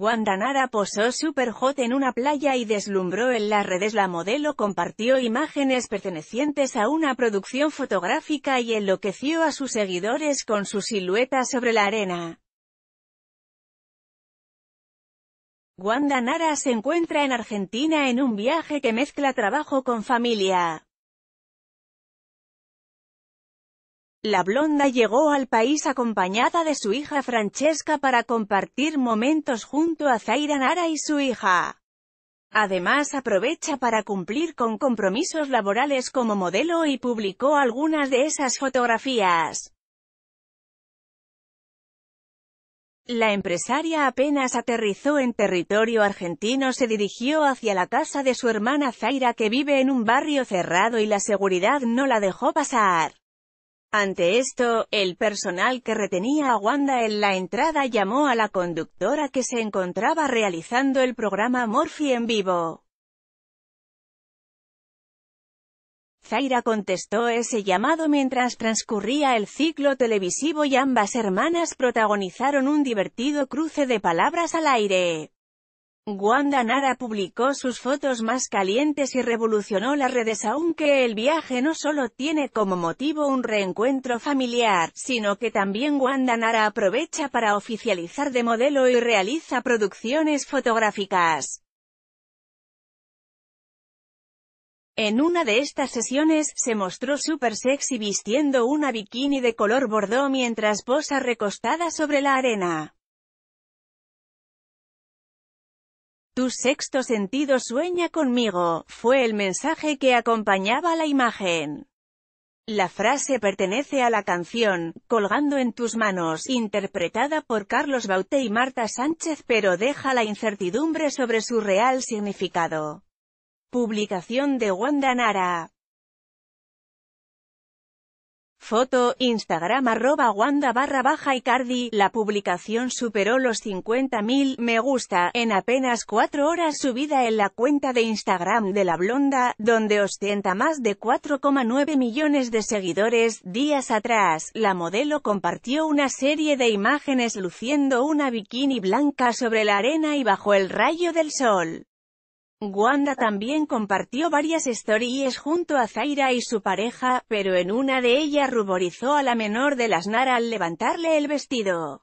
Guandanara posó super hot en una playa y deslumbró en las redes. La modelo compartió imágenes pertenecientes a una producción fotográfica y enloqueció a sus seguidores con su silueta sobre la arena. Nara se encuentra en Argentina en un viaje que mezcla trabajo con familia. La blonda llegó al país acompañada de su hija Francesca para compartir momentos junto a Zaira Nara y su hija. Además aprovecha para cumplir con compromisos laborales como modelo y publicó algunas de esas fotografías. La empresaria apenas aterrizó en territorio argentino se dirigió hacia la casa de su hermana Zaira que vive en un barrio cerrado y la seguridad no la dejó pasar. Ante esto, el personal que retenía a Wanda en la entrada llamó a la conductora que se encontraba realizando el programa Morphy en vivo. Zaira contestó ese llamado mientras transcurría el ciclo televisivo y ambas hermanas protagonizaron un divertido cruce de palabras al aire. Wanda Nara publicó sus fotos más calientes y revolucionó las redes aunque el viaje no solo tiene como motivo un reencuentro familiar, sino que también Wanda Nara aprovecha para oficializar de modelo y realiza producciones fotográficas. En una de estas sesiones, se mostró super sexy vistiendo una bikini de color bordó mientras posa recostada sobre la arena. Tu sexto sentido sueña conmigo, fue el mensaje que acompañaba la imagen. La frase pertenece a la canción, Colgando en tus manos, interpretada por Carlos Bauté y Marta Sánchez pero deja la incertidumbre sobre su real significado. Publicación de Wanda Nara Foto, Instagram arroba Wanda barra baja Icardi, la publicación superó los 50.000 me gusta, en apenas 4 horas subida en la cuenta de Instagram de la blonda, donde ostenta más de 4,9 millones de seguidores, días atrás, la modelo compartió una serie de imágenes luciendo una bikini blanca sobre la arena y bajo el rayo del sol. Wanda también compartió varias stories junto a Zaira y su pareja, pero en una de ellas ruborizó a la menor de las Nara al levantarle el vestido.